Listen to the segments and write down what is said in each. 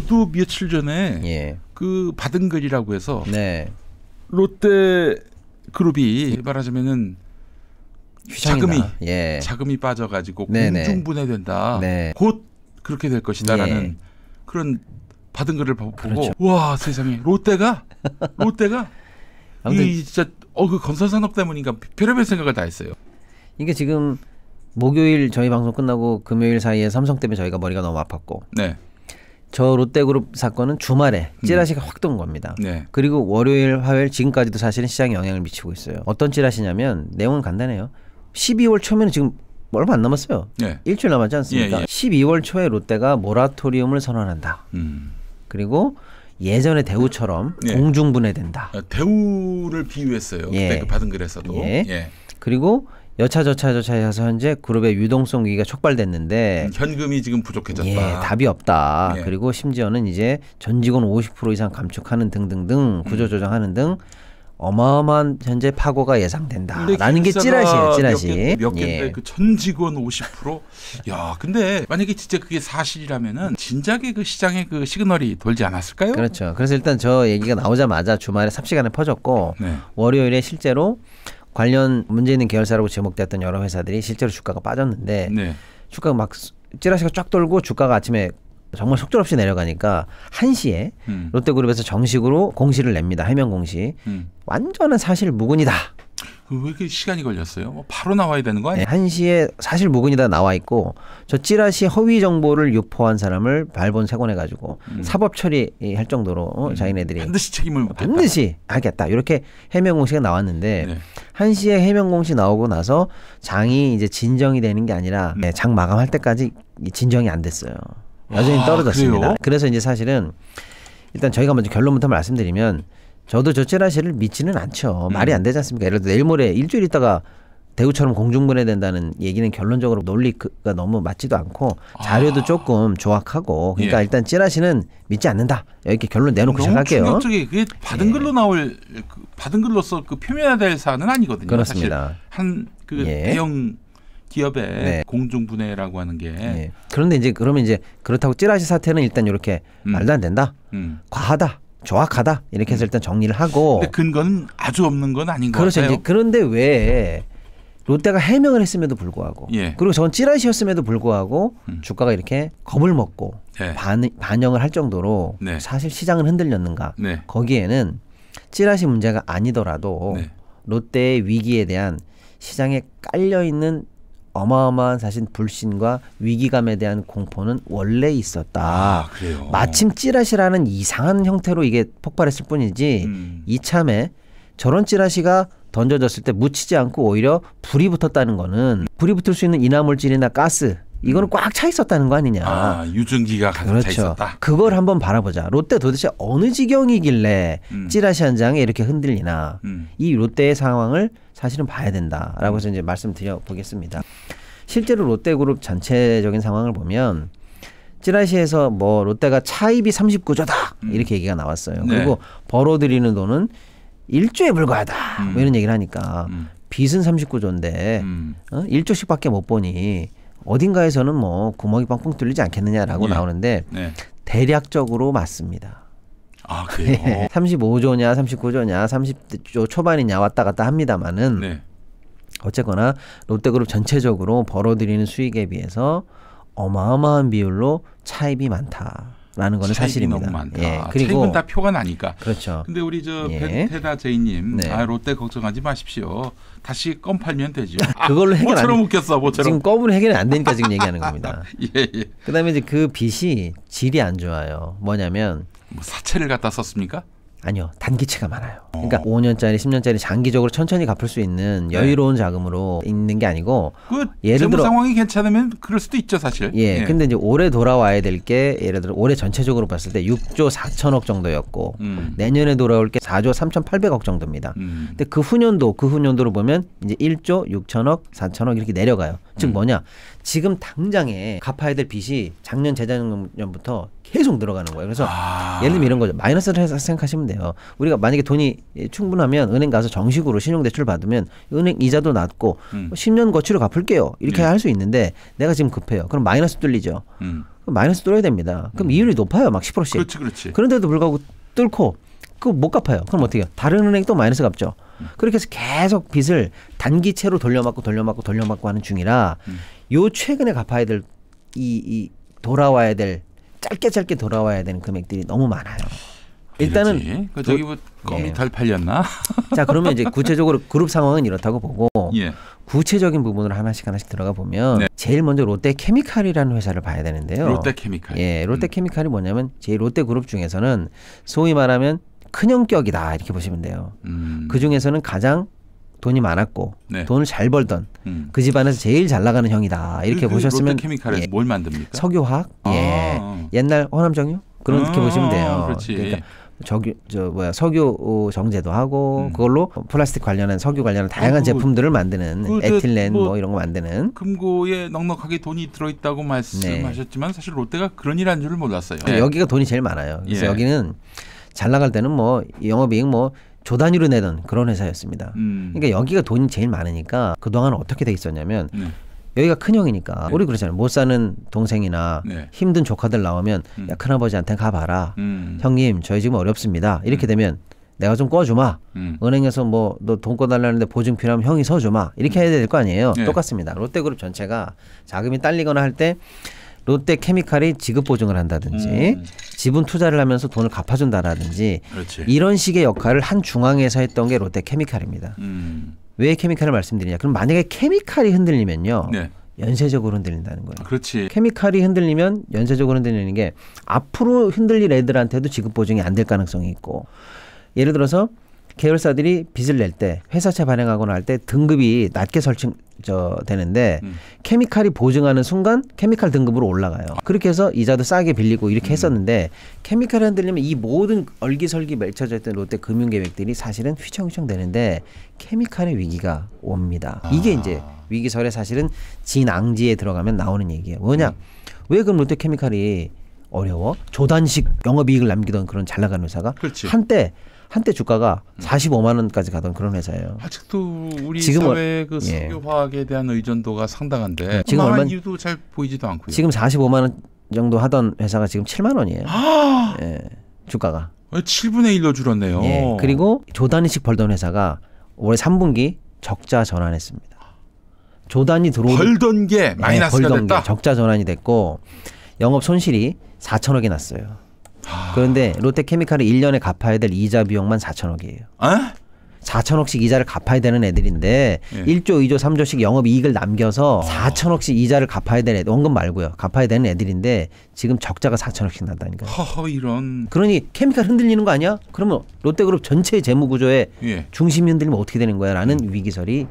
저도 며칠 전에 예. 그 받은 글이라고 해서 네. 롯데 그룹이 예. 말하자면은 자금이 예. 자금이 빠져가지고 네, 네 공중분해된다. 네. 곧 그렇게 될 것이다라는 예. 그런 받은 글을 보고 그렇죠. 와 세상에 롯데가 롯데가 이 진짜 어 그 건설 산업 때문인가 별의별 생각을 다 했어요. 이게 지금 목요일 저희 방송 끝나고 금요일 사이에 삼성 때문에 저희가 머리가 너무 아팠고 네. 저 롯데그룹 사건은 주말에 찌라시가 음. 확뜬 겁니다. 네. 그리고 월요일, 화요일 지금까지도 사실은 시장에 영향을 미치고 있어요. 어떤 찌라시냐면 내용은 간단해요. 12월 초면 지금 얼마 안 남았어요. 네. 일주일 남았지 않습니까? 예, 예. 12월 초에 롯데가 모라토리움을 선언한다. 음. 그리고 예전의 대우처럼 예. 공중분해된다. 아, 대우를 비유했어요. 예. 그 받은 글에서도. 예. 예. 그리고 여차저차 저차해서 현재 그룹의 유동성 위기가 촉발됐는데 음, 현금이 지금 부족해졌다. 예, 답이 없다. 예. 그리고 심지어는 이제 전 직원 50% 이상 감축하는 등등등 음. 구조 조정하는 등 어마어마한 현재 파고가 예상된다라는 게 찌라시예요, 찌라시. 몇개인 예. 그전 직원 50%? 야, 근데 만약에 진짜 그게 사실이라면은 진작에 그 시장에 그 시그널이 돌지 않았을까요? 그렇죠. 그래서 일단 저 얘기가 나오자마자 주말에 삽시간에 퍼졌고 네. 월요일에 실제로 관련 문제 있는 계열사라고 제목됐던 여러 회사들이 실제로 주가가 빠졌는데 네. 주가가 막 찌라시가 쫙 돌고 주가가 아침에 정말 속절없이 내려가니까 1시에 음. 롯데그룹에서 정식으로 공시를 냅니다. 해명 공시. 음. 완전한 사실 무근이다. 왜 이렇게 시간이 걸렸어요? 뭐 바로 나와야 되는 거 아니에요? 네, 시에 사실 무근이다 나와 있고 저 찌라시 허위 정보를 유포한 사람을 발본 세권해가지고 음. 사법 처리할 정도로 어, 음. 자기네들이 반드시 책임을 묻겠다. 반드시 하겠다 이렇게 해명 공시가 나왔는데 네. 1시에 해명 공시 나오고 나서 장이 이제 진정이 되는 게 아니라 음. 네, 장 마감할 때까지 진정이 안 됐어요. 여전히 아, 떨어졌습니다. 아, 그래서 이제 사실은 일단 저희가 먼저 결론부터 말씀드리면 저도 저찌라시를 믿지는 않죠. 음. 말이 안 되지 않습니까? 예를 들어 내일 모레 일주일 있다가 대구처럼 공중분해된다는 얘기는 결론적으로 논리가 너무 맞지도 않고 아. 자료도 아. 조금 조악하고 그러니까 예. 일단 찌라시는 믿지 않는다 이렇게 결론 내놓고 시작할게요. 충격적이 그게 받은 예. 글로 나올 그 받은 글로서 그 표면화될 사안은 아니거든요. 그렇습니다. 한그 예. 대형 기업의 네. 공중분해라고 하는 게 예. 그런데 이제 그러면 이제 그렇다고 찌라시 사태는 일단 이렇게 음. 말도 안 된다, 음. 과하다 정확하다 이렇게 해서 음. 일단 정리를 하고. 근데 근거는 아주 없는 건 아닌 것 그렇죠. 같아요. 그런데 왜 롯데가 해명을 했음에도 불구하고 예. 그리고 저건 찌라시였음에도 불구하고 음. 주가가 이렇게 겁을 먹고 예. 반, 반영을 할 정도로 네. 사실 시장을 흔들렸는가 네. 거기에는 찌라시 문제가 아니더라도 네. 롯데의 위기에 대한 시장에 깔려 있는 어마어마한 사실 불신과 위기감에 대한 공포는 원래 있었다. 아, 마침 찌라시라는 이상한 형태로 이게 폭발했을 뿐이지 음. 이참에 저런 찌라시가 던져졌을 때 묻히지 않고 오히려 불이 붙었다는 거는 불이 붙을 수 있는 인화물질이나 가스 이거는 꽉 차 있었다는 거 아니냐. 아, 유증기가 가득 그렇죠. 차 있었다. 그걸 네. 한번 바라보자. 롯데 도대체 어느 지경이길래 음. 찌라시 한 장에 이렇게 흔들리나. 음. 이 롯데의 상황을 사실은 봐야 된다라고 해서 이제 말씀드려 보겠습니다. 실제로 롯데그룹 전체적인 상황을 보면 찌라시에서 뭐 롯데가 차입이 39조다 음. 이렇게 얘기가 나왔어요. 네. 그리고 벌어들이는 돈은 1조에 불과하다 음. 뭐 이런 얘기를 하니까 음. 빚은 39조인데 음. 어? 1조씩밖에 못 보니 어딘가에서는 뭐 구멍이 뻥뻥 뚫리지 않겠느냐라고 네. 나오는데 네. 대략적으로 맞습니다. 아, 그래요? 35조냐, 39조냐, 30조 초반이냐 왔다 갔다 합니다만은 네. 어쨌거나 롯데그룹 전체적으로 벌어들이는 수익에 비해서 어마어마한 비율로 차입이 많다. 라는 거는 사실입니다. 너무 많다. 예, 아, 그리고 책은 다 표가 나니까. 그렇죠. 근데 우리 저 예. 테다 제이님, 네. 아 롯데 걱정하지 마십시오. 다시 껌 팔면 되죠. 그걸로 아, 해결 모처럼 안, 웃겼어, 모처럼. 지금 껌으로 해결이 안 되니까 지금 얘기하는 겁니다. 예, 예. 그다음에 이제 그 빛이 질이 안 좋아요. 뭐냐면 뭐 사체를 갖다 썼습니까? 아니요. 단기치가 많아요. 어. 그러니까 어. 5년짜리, 10년짜리 장기적으로 천천히 갚을 수 있는 네. 여유로운 네. 자금으로 있는 게 아니고 그 예를 들어 상황이 괜찮으면 그럴 수도 있죠, 사실. 예. 예. 근데 이제 올해 돌아와야 될 게 예를 들어 올해 전체적으로 봤을 때 6조 4천억 정도였고 음. 내년에 돌아올 게 4조 3,800억 정도입니다. 음. 근데 그 후년도 그 후년도로 보면 이제 1조 6천억, 4천억 이렇게 내려가요. 즉 음. 뭐냐? 지금 당장에 갚아야 될 빚이 작년 재작년부터 계속 늘어가는 거예요. 그래서 아... 예를 들면 이런 거죠. 마이너스를 해서 생각하시면 돼요. 우리가 만약에 돈이 충분하면 은행 가서 정식으로 신용대출 받으면 은행 이자도 낮고 음. 10년 뭐 거치로 갚을게요. 이렇게 예. 음. 할수 있는데 내가 지금 급해요. 그럼 마이너스 뚫리죠. 음. 마이너스 뚫어야 됩니다. 그럼 음. 이율이 높아요. 막 10%씩. 그렇지, 그렇지. 그런데도 불구하고 뚫고 그거 못 갚아요. 그럼 음. 어떻게 해요? 다른 은행 또 마이너스 갚죠. 음. 그렇게 해서 계속 빚을 단기채로 돌려막고 돌려막고 돌려막고 하는 중이라 요 최근에 갚아야 될 이 이 돌아와야 될 짧게 짧게 돌아와야 되는 금액들이 너무 많아요. 일단은 그 저기 뭐 그 껌이 예. 달 팔렸나? 자 그러면 이제 구체적으로 그룹 상황은 이렇다고 보고 예. 구체적인 부분으 하나씩 하나씩 들어가 보면 네. 제일 먼저 롯데케미칼이라는 회사를 봐야 되는데요. 롯데케미칼. 예, 롯데케미칼이 음. 뭐냐면 제일 롯데그룹 중에서는 소위 말하면 큰형격이다 이렇게 보시면 돼요. 음. 그 중에서는 가장 돈이 많았고 네. 돈을 잘 벌던 음. 그 집안에서 제일 잘 나가는 형이다 이렇게 그, 그 보셨으면 롯데케미칼에서 예. 뭘 만듭니까? 석유화학 아. 예 옛날 호남정유 그렇게 아. 보시면 돼요. 그렇지. 그러니까 저기 저 뭐야 석유 어, 정제도 하고 음. 그걸로 플라스틱 관련한 석유 관련한 그 다양한 아, 제품들을 만드는 그, 에틸렌 뭐, 뭐, 이런 거 만드는 금고에 넉넉하게 돈이 들어있다고 말씀하셨지만 네. 사실 롯데가 그런 일한 줄을 몰랐어요. 네. 여기가 돈이 제일 많아요. 그래서 예. 여기는 잘 나갈 때는 뭐 영업이익 뭐조 단위로 내던 그런 회사였습니다. 음. 그러니까 여기가 돈이 제일 많으니까 그동안 어떻게 돼 있었냐면 음. 여기가 큰형이니까 네. 우리 그러잖아요. 못 사는 동생이나 네. 힘든 조카들 나오면 음. 야 큰아버지한테 가봐라. 음. 형님 저희 지금 어렵습니다. 이렇게 음. 되면 내가 좀꿔주마 음. 은행에서 뭐 너 돈꿔달라는데 보증 필요하면 형이 서주마. 이렇게 음. 해야 될 거 아니에요. 네. 똑같습니다. 롯데그룹 전체가 자금이 딸리거나 할때 롯데케미칼이 지급 보증을 한다든지 음. 지분 투자를 하면서 돈을 갚아준다라든지 그렇지. 이런 식의 역할을 한 중앙에서 했던 게 롯데케미칼입니다. 음. 왜 케미칼을 말씀드리냐? 그럼 만약에 케미칼이 흔들리면요. 네. 연쇄적으로 흔들린다는 거예요. 그렇지. 케미칼이 흔들리면 연쇄적으로 흔들리는 게 앞으로 흔들릴 애들한테도 지급 보증이 안 될 가능성이 있고 예를 들어서 계열사들이 빚을 낼 때 회사채 발행하거나 할 때 등급이 낮게 설정 저 되는데 음. 케미칼이 보증하는 순간 케미칼 등급으로 올라가요. 그렇게 해서 이자도 싸게 빌리고 이렇게 음. 했었는데 케미칼이 흔들리면 이 모든 얼기설기 맺혀져 있던 롯데 금융 계획들이 사실은 휘청휘청 되는데 케미칼의 위기가 옵니다. 아. 이게 이제 위기설에 사실은 진앙지에 들어가면 나오는 얘기예요. 뭐냐? 음. 네. 왜 그럼 롯데 케미칼이 어려워. 조단식 영업이익을 남기던 그런 잘 나가는 회사가 그렇지. 한때 한때 주가가 45만 원까지 가던 그런 회사예요. 아직도 우리 지금 사회 그 석유화학에 예. 대한 의존도가 상당한데 예. 지금 그 얼마 이유도 잘 보이지도 않고요. 지금 45만 원 정도 하던 회사가 지금 7만 원이에요. 아! 예, 주가가 7분의 1로 줄었네요. 예, 그리고 조단식 벌던 회사가 올해 3분기 적자 전환했습니다. 조단이 들어오 벌던 게 예, 마이너스가 예, 벌던 됐다. 게 적자 전환이 됐고 영업 손실이 4천억이 났어요. 아. 그런데 롯데케미칼이 1년에 갚아야 될 이자 비용만 4천억이에요. 아? 4천억씩 이자를 갚아야 되는 애들인데 예. 1조, 2조, 3조씩 영업 이익을 남겨서 4천억씩 아. 이자를 갚아야 되는 애들, 원금 말고요. 갚아야 되는 애들인데 지금 적자가 4천억씩 난다니까요. 허허 이런. 그러니 케미칼 흔들리는 거 아니야? 그러면 롯데그룹 전체의 재무 구조에 예. 중심이 흔들리면 어떻게 되는 거야라는 예. 위기설이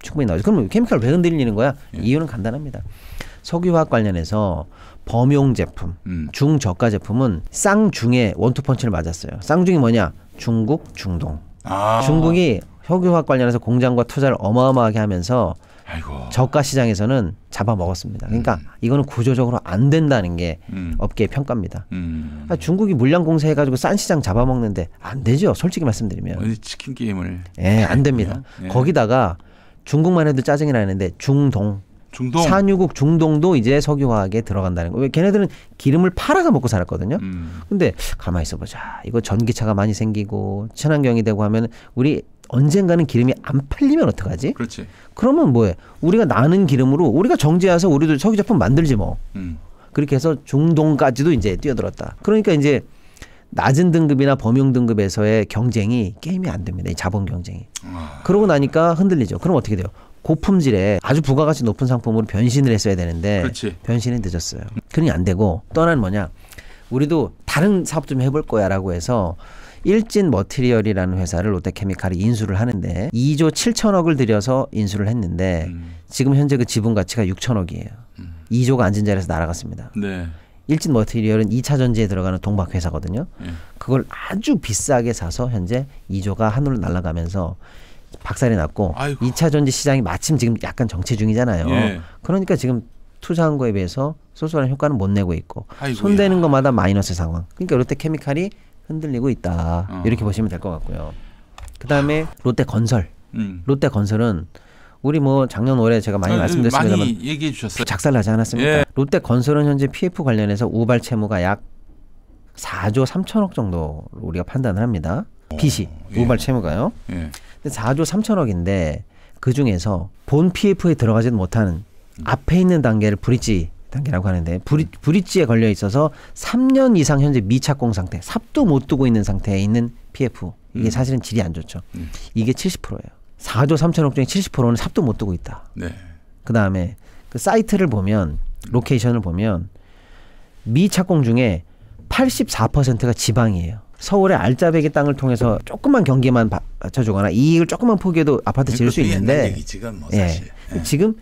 충분히 나오죠. 그럼 케미칼 왜 흔들리는 거야? 예. 이유는 간단합니다. 석유화학 관련해서 범용 제품, 음. 중저가 제품은 쌍중에 원투펀치를 맞았어요. 쌍중이 뭐냐? 중국, 중동. 아. 중국이 석유화학 관련해서 공장과 투자를 어마어마하게 하면서 아이고. 저가 시장에서는 잡아먹었습니다. 그러니까 음. 이거는 구조적으로 안 된다는 게 음. 업계의 평가입니다. 음. 아, 중국이 물량 공세해가지고 싼 시장 잡아먹는데 안 되죠. 솔직히 말씀드리면. 어디 치킨 게임을. 예, 안 됩니다. 예. 거기다가 중국만 해도 짜증이 나는데 중동 중동. 산유국 중동도 이제 석유화학에 들어간다는 거. 왜 걔네들은 기름을 팔아서 먹고 살았거든요. 음. 근데 가만히 있어 보자. 이거 전기차가 많이 생기고 친환경이 되고 하면 우리 언젠가는 기름이 안 팔리면 어떡하지? 그렇지. 그러면 뭐해? 우리가 나는 기름으로 우리가 정제해서 우리도 석유 제품 만들지 뭐. 음. 그렇게 해서 중동까지도 이제 뛰어들었다. 그러니까 이제 낮은 등급이나 범용 등급에서의 경쟁이 게임이 안 됩니다. 이 자본 경쟁이. 아... 그러고 나니까 흔들리죠. 그럼 어떻게 돼요? 고품질에 아주 부가가치 높은 상품으로 변신을 했어야 되는데 변신이 늦었어요. 그러니 안 되고 떠난 뭐냐 우리도 다른 사업 좀 해볼 거야라고 해서 일진 머티리얼이라는 회사를 롯데케미칼이 인수를 하는데 2조 7천억을 들여서 인수를 했는데 음. 지금 현재 그 지분 가치가 6천억이에요. 음. 2조가 앉은 자리에서 날아갔습니다. 네. 일진 머티리얼은 2차 전지에 들어가는 동박 회사거든요. 네. 그걸 아주 비싸게 사서 현재 2조가 하늘로 날아가면서 박살이 났고 이차 전지 시장이 마침 지금 약간 정체 중이잖아요. 예. 그러니까 지금 투자한 거에 비해서 소소한 효과는 못 내고 있고 아이고야. 손대는 것마다 마이너스 상황. 그러니까 롯데 케미칼이 흔들리고 있다. 어. 이렇게 보시면 될 것 같고요. 그다음에 롯데 건설. 음. 롯데 건설은 우리 뭐 작년 올해 제가 많이 아, 말씀드렸습니다만 많이 얘기해 주셨어요. 작살나지 않았습니까? 예. 롯데 건설은 현재 PF 관련해서 우발 채무가 약 4조 3천억 정도 우리가 판단을 합니다. 오, 어, 빚이 예. 우발 채무가요. 예. 근데 4조 3천억인데 그 중에서 본 PF에 들어가지는 못하는 앞에 있는 단계를 브릿지 단계라고 하는데 브릿, 브릿지에 걸려 있어서 3년 이상 현재 미착공 상태, 삽도 못 두고 있는 상태에 있는 PF 이게 음. 사실은 질이 안 좋죠. 음. 이게 70%예요. 4조 3천억 중에 70%는 삽도 못 두고 있다. 네. 그다음에 그 사이트를 보면 로케이션을 보면 미착공 중에 84%가 지방이에요. 서울의 알짜배기 땅을 통해서 조금만 경기만 받쳐주거나 이익을 조금만 포기해도 아파트 지을 수 있는데 뭐 예. 예. 지금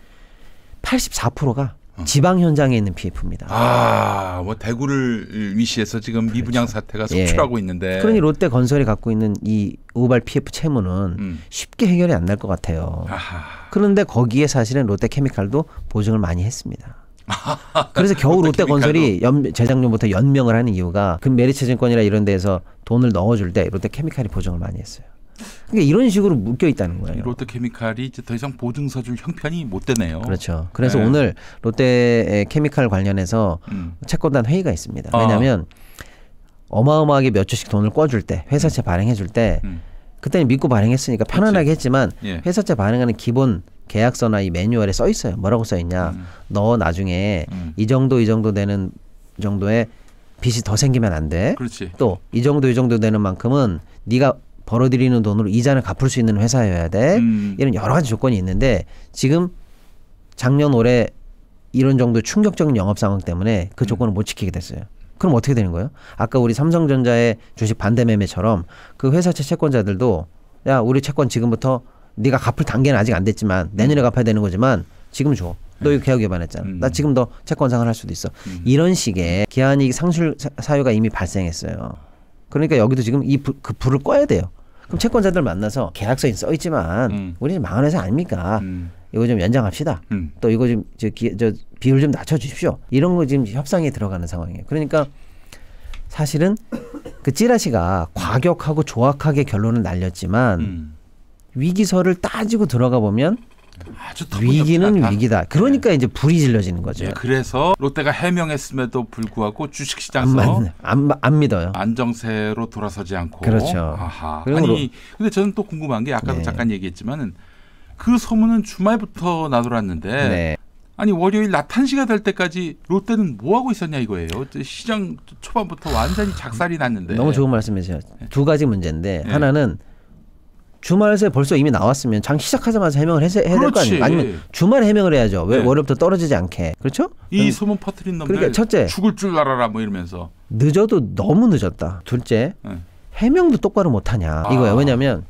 84%가 어. 지방 현장에 있는 PF입니다. 아, 뭐 대구를 위시해서 지금 그렇죠. 미분양 사태가 예. 속출하고 예. 있는데. 그러니 롯데 건설이 갖고 있는 이 우발 PF 채무는 음. 쉽게 해결이 안 날 것 같아요. 아하. 그런데 거기에 사실은 롯데 케미칼도 보증을 많이 했습니다. 그래서 겨우 롯데건설이 재작년부터 연명을 하는 이유가 그 메리츠증권이나 이런 데에서 돈을 넣어줄 때 롯데케미칼이 보증을 많이 했어요. 그러니까 이런 식으로 묶여 있다는 거예요. 롯데케미칼이 이제 더 이상 보증서 줄 형편이 못 되네요. 그렇죠. 그래서 네. 오늘 롯데 케미칼 관련해서 음. 채권단 회의가 있습니다. 왜냐하면 아. 어마어마하게 몇 주씩 돈을 꿔줄 때 회사채 음. 발행해줄 때 음. 그때는 믿고 발행했으니까 편안하게 그렇지. 했지만 예. 회사채 발행하는 기본 계약서나 이 매뉴얼에 써 있어요. 뭐라고 써 있냐? 음. 너 나중에 음. 이 정도 이 정도 되는 정도의 빚이 더 생기면 안 돼. 그렇지. 또이 정도 이 정도 되는 만큼은 네가 벌어들이는 돈으로 이자를 갚을 수 있는 회사여야 돼. 음. 이런 여러 가지 조건이 있는데 지금 작년 올해 이런 정도의 충격적인 영업 상황 때문에 그 음. 조건을 못 지키게 됐어요. 그럼 어떻게 되는 거예요? 아까 우리 삼성전자의 주식 반대 매매처럼 그 회사채 채권자들도 야 우리 채권 지금부터 네가 갚을 단계는 아직 안 됐지만 내년에 음. 갚아야 되는 거지만 지금 줘. 너 음. 이거 계약 위반했잖아. 음. 나 지금 너 채권 상을할 수도 있어. 음. 이런 식의 기한이익 상실 사유가 이미 발생했어요. 그러니까 여기도 지금 이 불, 그 불을 꺼야 돼요. 그럼 채권자들 만나서 계약서에 써 있지만 음. 우리 는 망한 회사 아닙니까? 음. 이거 좀 연장합시다. 또 이거 좀 저, 기, 저 비율 좀 낮춰 주십시오. 이런 거 지금 협상에 들어가는 상황이에요. 그러니까 사실은 그 찌라시가 과격하고 조악하게 결론을 날렸지만 위기설을 따지고 들어가 보면 위기는 위기다. 네. 그러니까 네. 이제 불이 질러지는 거죠. 예, 그래서 롯데가 해명했음에도 불구하고 주식시장에서 안, 안, 안, 믿어요. 안정세로 돌아서지 않고. 그렇죠. 아하. 아니 근데 저는 또 궁금한 게 아까도 네. 잠깐 얘기했지만은 그 소문은 주말부터 나돌았는데 네. 아니 월요일 낮 1시가 될 때까지 롯데는 뭐 하고 있었냐 이거예요. 시장 초반부터 완전히 작살이 났는데. 너무 좋은 말씀이세요. 두 가지 문제인데 네. 하나는 주말 새 벌써 이미 나왔으면 장 시작하자마자 해명을 해야 서될거 아니에요? 아니면 주말에 해명을 해야죠. 왜 네. 월요일부터 떨어지지 않게. 그렇죠? 이 소문 음. 퍼뜨린 놈들 그러니까 첫째, 죽을 줄 알아라 뭐 이러면서. 늦어도 너무 늦었다. 둘째, 네. 해명도 똑바로 못하냐. 아. 이거예요. 왜냐하면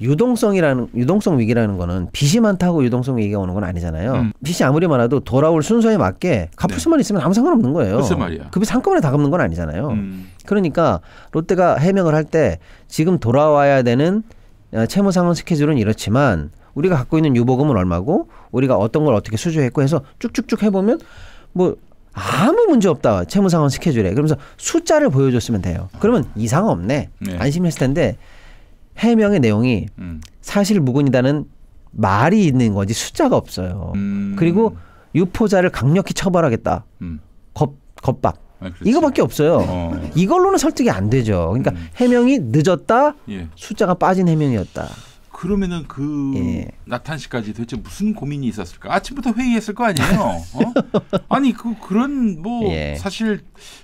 유동성이라는 유동성 위기라는 거는 빚이 많다고 유동성 위기가 오는 건 아니잖아요. 음. 빚이 아무리 많아도 돌아올 순서에 맞게 갚을 네. 수만 있으면 아무 상관없는 거예요. 그래서 말이야. 급이 그 한꺼번에 다 갚는 건 아니잖아요. 음. 그러니까 롯데가 해명을 할 때 지금 돌아와야 되는 어, 채무상황 스케줄은 이렇지만 우리가 갖고 있는 유보금은 얼마고 우리가 어떤 걸 어떻게 수주했고 해서 쭉쭉쭉 해보면 뭐 아무 문제 없다 채무상황 스케줄에 그러면서 숫자를 보여줬으면 돼요 그러면 이상 없네 네. 안심했을 텐데 해명의 내용이 음. 사실 무근이다는 말이 있는 거지 숫자가 없어요 음. 그리고 유포자를 강력히 처벌하겠다 음. 겁 겁박 아, 이거밖에 없어요. 어. 이걸로는 설득이 안 되죠. 그러니까 음. 해명이 늦었다, 예. 숫자가 빠진 해명이었다. 그러면은 그 예. 나탄 씨까지 도대체 무슨 고민이 있었을까? 아침부터 회의했을 거 아니에요. 어? 아니 그 그런 뭐 예. 사실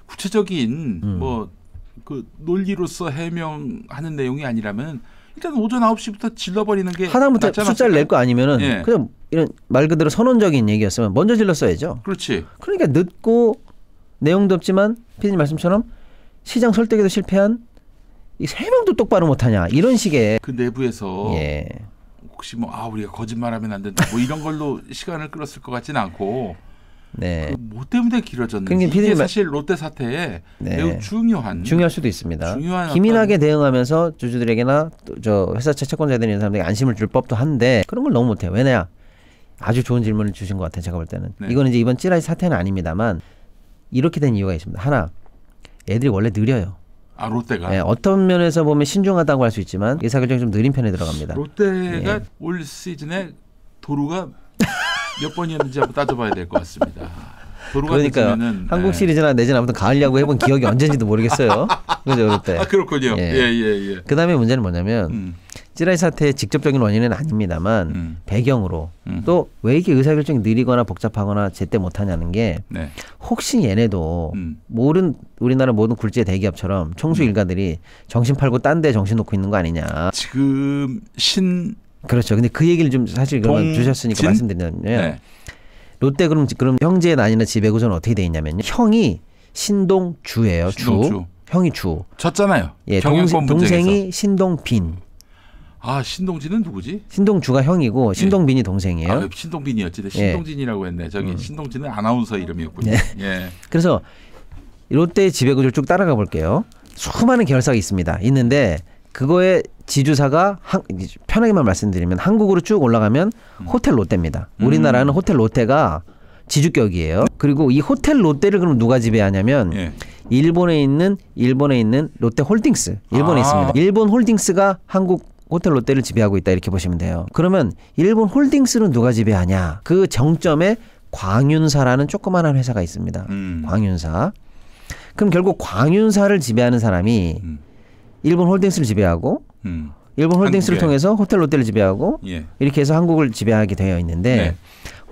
구체적인 음. 뭐그 논리로서 해명하는 내용이 아니라면 일단 오전 아홉 시부터 질러버리는 게 하나부터 숫자를 낼 거 아니면은 예. 그냥 이런 말 그대로 선언적인 얘기였으면 먼저 질렀어야죠. 그렇지. 그러니까 늦고 내용도 없지만 피디님 말씀처럼 시장 설득에도 실패한 이 세명도 똑바로 못하냐 이런 식의 그 내부에서 예. 혹시 뭐 아 우리가 거짓말하면 안 된다 뭐 이런 걸로 시간을 끌었을 것 같지는 않고 네. 그뭐 때문에 길어졌는지 그러니까 이게 사실 롯데 사태에 네. 매우 중요한 중요할 수도 있습니다. 중요한 기민하게 대응하면서 주주들에게나 저 회사채 채권자들 있는 사람들에게 안심을 줄 법도 한데 그런 걸 너무 못해요. 왜냐 아주 좋은 질문을 주신 것 같아요. 제가 볼 때는 네. 이거는 이제 이번 찌라시 사태는 아닙니다만 이렇게 된 이유가 있습니다. 하나, 애들이 원래 느려요. 아 롯데가 네, 어떤 면에서 보면 신중하다고 할 수 있지만 의사결정이 좀 느린 편에 들어갑니다. 롯데가 예. 올 시즌에 도루가 몇 번이었는지 한번 따져봐야 될 것 같습니다. 그러니까 한국 네. 시리즈나 내지는 아무튼 가을 야구 해본 기억이 언젠지도 모르겠어요. 그죠 그때. 아 그렇군요. 예예 예, 예, 예. 그다음에 문제는 뭐냐면 음. 찌라이 사태의 직접적인 원인은 아닙니다만 음. 배경으로 음. 또왜 이렇게 의사결정이 느리거나 복잡하거나 제때 못하냐는 게 네. 혹시 얘네도 음. 모든 우리나라 모든 굴지의 대기업처럼 총수 음. 일가들이 정신 팔고 딴 데 정신 놓고 있는 거 아니냐. 지금 신 그렇죠. 근데 그 얘기를 좀 사실 동... 주셨으니까 말씀드리자면 네. 롯데 그럼 그럼 형제 의 난이나 지배구조는 어떻게 돼 있냐면요. 형이 신동 주예요. 주. 주. 형이 주. 쳤잖아요. 예, 동생, 동생이 신동빈. 아 신동진은 누구지? 신동주가 형이고 신동빈이 예. 동생이에요. 아, 신동빈이었지. 예. 신동진이라고 했네. 저기 음. 신동진은 아나운서 이름이었군요. 네. 예. 그래서 롯데 지배구조를 쭉 따라가 볼게요. 수많은 계열사가 있습니다. 있는데 그거에 지주사가 한, 편하게만 말씀드리면 한국으로 쭉 올라가면 호텔 롯데입니다. 음. 우리나라는 음. 호텔 롯데가 지주격이에요. 그리고 이 호텔 롯데를 그럼 누가 지배하냐면 예. 일본에 있는 일본에 있는 롯데 홀딩스 일본에 아. 있습니다. 일본 홀딩스가 한국 호텔 롯데를 지배하고 있다 이렇게 보시면 돼요. 그러면 일본 홀딩스는 누가 지배하냐? 그 정점에 광윤사라는 조그마한 회사가 있습니다. 음. 광윤사. 그럼 결국 광윤사를 지배하는 사람이 음. 일본 홀딩스를 지배하고 음. 일본 홀딩스를 한국에. 통해서 호텔 롯데를 지배하고 예. 이렇게 해서 한국을 지배하게 되어 있는데 네.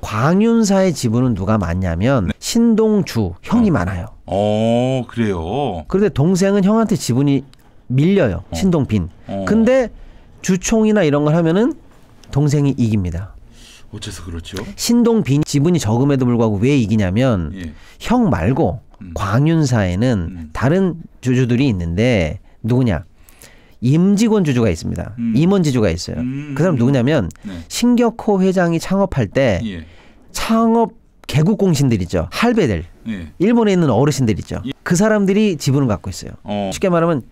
광윤사의 지분은 누가 많냐면 네. 신동주 형이 어. 많아요. 어 그래요. 그런데 동생은 형한테 지분이 밀려요. 어. 신동빈. 어. 근데 주총이나 이런 걸 하면은 동생이 이깁니다. 어째서 그렇죠? 신동빈 지분이 적음에도 불구하고 왜 이기냐면 예. 형 말고 음. 광윤사에는 음. 다른 주주들이 있는데 누구냐? 임직원 주주가 있습니다. 음. 임원 지주가 있어요. 음. 그 사람 누구냐면 네. 신격호 회장이 창업할 때 예. 창업 개국 공신들 있죠. 할배들. 예. 일본에 있는 어르신들 있죠. 예. 그 사람들이 지분을 갖고 있어요. 어. 쉽게 말하면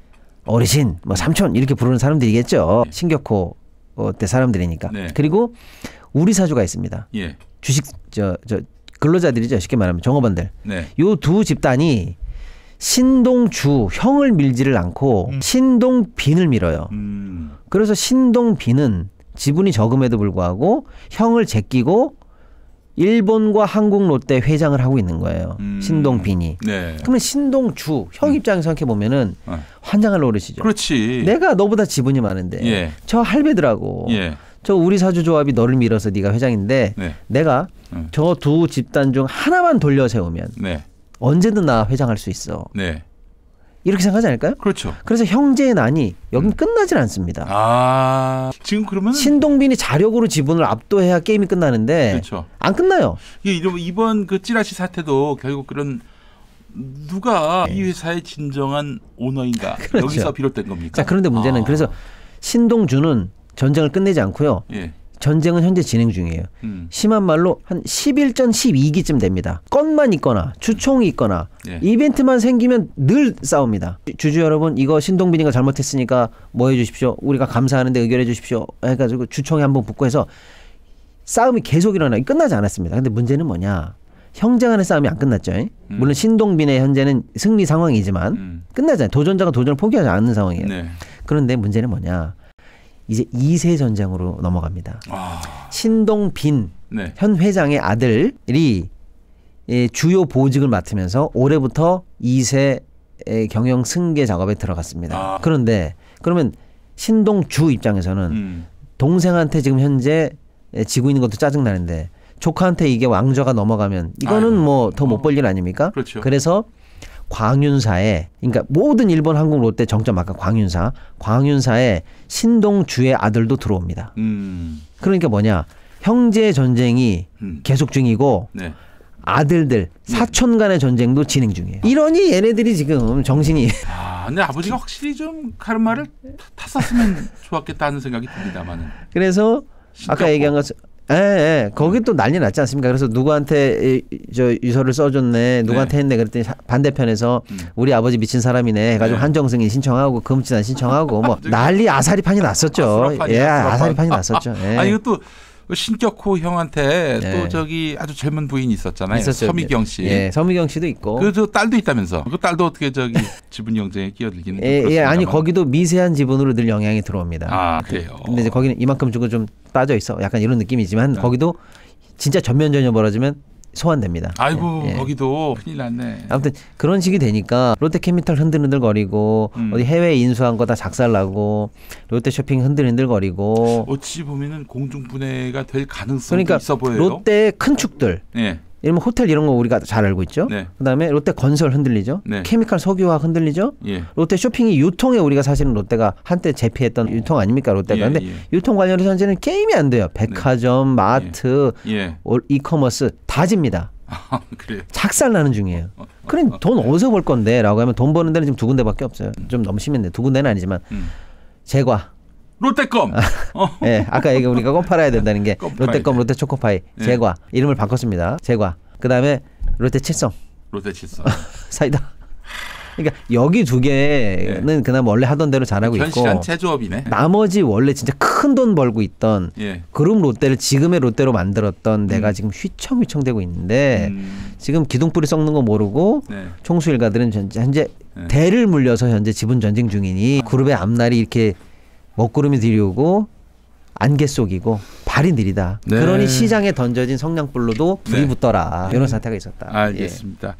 어르신, 뭐 음. 삼촌 이렇게 부르는 사람들이겠죠. 예. 신격호 어, 때 사람들이니까. 네. 그리고 우리 사주가 있습니다. 예. 주식 저 저 근로자들이죠. 쉽게 말하면 종업원들. 네. 요두 집단이 신동주 형을 밀지를 않고 음. 신동빈을 밀어요. 음. 그래서 신동빈은 지분이 적음에도 불구하고 형을 제끼고 일본과 한국 롯데 회장을 하고 있는 거예요. 음. 신동빈이. 네. 그러면 신동주 형 음. 입장에서 생각해 보면은 어. 아. 환장할 노릇이죠. 그렇지. 내가 너보다 지분이 많은데 예. 저 할배들하고 예. 저 우리 사주조합이 너를 밀어서 네가 회장인데 네. 내가 음. 저두 집단 중 하나만 돌려 세우면 네. 언제든 나 회장할 수 있어. 네. 이렇게 생각하지 않을까요? 그렇죠. 그래서 형제의 난이 여긴 음. 끝나질 않습니다. 아 지금 그러면 신동빈이 자력으로 지분을 압도해야 게임이 끝나는데 그렇죠. 안 끝나요. 예, 이번 그 찌라시 사태도 결국 그런 누가 네. 이 회사의 진정한 오너인가 그렇죠. 여기서 비롯된 겁니까? 자 그런데 문제는 아. 그래서 신동주는 전쟁을 끝내지 않고요. 예. 전쟁은 현재 진행 중이에요. 음. 심한 말로 한1일전 12기쯤 됩니다. 건만 있거나 주총이 있거나 네. 이벤트만 생기면 늘 싸웁니다. 주주 여러분 이거 신동빈이가 잘못했으니까 뭐 해주십시오. 우리가 감사하는데 의결해 주십시오. 해가지고 주총에 한번 붙고 해서 싸움이 계속 일어나요. 끝나지 않았습니다. 근데 문제는 뭐냐. 형제 간의 싸움이 안 끝났죠. 음. 물론 신동빈의 현재는 승리 상황이지만 음. 끝나지 아요 도전자가 도전을 포기하지 않는 상황이에요. 네. 그런데 문제는 뭐냐. 이제 2세 전쟁으로 넘어갑니다. 아. 신동빈 네. 현 회장의 아들이 예, 주요 보직을 맡으면서 올해부터 2세 경영 승계 작업에 들어갔습니다. 아. 그런데 그러면 신동주 입장에서는 음. 동생한테 지금 현재 지고 있는 것도 짜증 나는데 조카한테 이게 왕좌가 넘어가면 이거는 뭐 더 못 벌일 어. 아닙니까? 그렇죠. 그래서 광윤사에 그러니까 모든 일본 한국 롯데 정점 아까 광윤사 광윤사에 신동주의 아들도 들어옵니다. 음. 그러니까 뭐냐 형제 전쟁이 음. 계속 중이고 네. 아들들 음. 사촌 간의 전쟁도 진행 중이에요. 이러니 얘네들이 지금 정신이 아, 근데 아버지가 확실히 좀 카르마를 탔었으면 좋았겠다는 생각이 듭니다만은. 그래서 아까 얘기한 뭐 것처럼 예, 예. 거기 또 난리 났지 않습니까? 그래서 누구한테 이, 저 유서를 써줬네, 누구한테 네. 했네 그랬더니 반대편에서 음. 우리 아버지 미친 사람이네 해가지고 네. 한정승이 신청하고 금지난 신청하고 뭐 난리 아사리판이 났었죠. 아수라판이야, 예, 아사리판이 났었죠. 예. 아 이것도 신격호 형한테 네. 또 저기 아주 젊은 부인이 있었잖아요. 있었죠. 서미경 씨. 예, 서미경 씨도 있고. 그저 딸도 있다면서. 그 딸도 어떻게 저기 지분 경쟁에 끼어들기는. 예, 예, 아니 거기도 미세한 지분으로 늘 영향이 들어옵니다. 아, 그래요. 근데 이제 거기는 이만큼 주고 좀 빠져 있어. 약간 이런 느낌이지만 네. 거기도 진짜 전면 전이 벌어지면 소환됩니다. 아이고 예, 예. 거기도 큰일 났네. 아무튼 그런 식이 되니까 롯데케미털 흔들흔들거리고 음. 어디 해외 인수한 거 다 작살나고 롯데쇼핑 흔들흔들거리고 어찌 보면은 공중분해가 될 가능성이 그러니까 있어 보여요. 롯데큰 축들, 예. 이러면 호텔 이런 거 우리가 잘 알고 있죠. 네. 그다음에 롯데 건설 흔들리죠. 네. 케미칼 석유화 흔들리죠. 예. 롯데 쇼핑이 유통에 우리가 사실은 롯데가 한때 제피했던 유통 아닙니까 롯데가. 예, 근데 예. 유통 관련해서 현재는 게임이 안 돼요. 네. 백화점, 네. 마트, 예. 예. 이커머스 다 집니다. 아, 그래요? 작살 나는 중이에요. 어, 어. 그래 돈 어디서 벌 건데라고 하면 돈 버는 데는 지금 두 군데밖에 없어요. 좀 너무 심했네. 두 군데는 아니지만 음. 제과 롯데껌. 아, 어. 네, 아까 얘기 우리가 껌 팔아야 된다는 게 롯데껌, 롯데 초코파이, 예. 제과 네. 이름을 바꿨습니다. 제과. 그다음에 롯데 칠성. 롯데 칠성. 사이다. 그러니까 여기 두 개는 예. 그나마 원래 하던 대로 잘하고 있고 체조업이네. 나머지 원래 진짜 큰 돈 벌고 있던 예. 그룹 롯데를 지금의 롯데로 만들었던 음. 내가 지금 휘청휘청 되고 있는데 음. 지금 기둥뿌리 썩는 거 모르고 네. 총수 일가들은 현재 네. 대를 물려서 현재 지분 전쟁 중이니 그룹의 앞날이 이렇게 먹구름이 들이오고 안개 속이고 발이 느리다. 네. 그러니 시장에 던져진 성냥불로도 불이 네. 붙더라. 네. 이런 사태가 있었다. 알겠습니다. 예.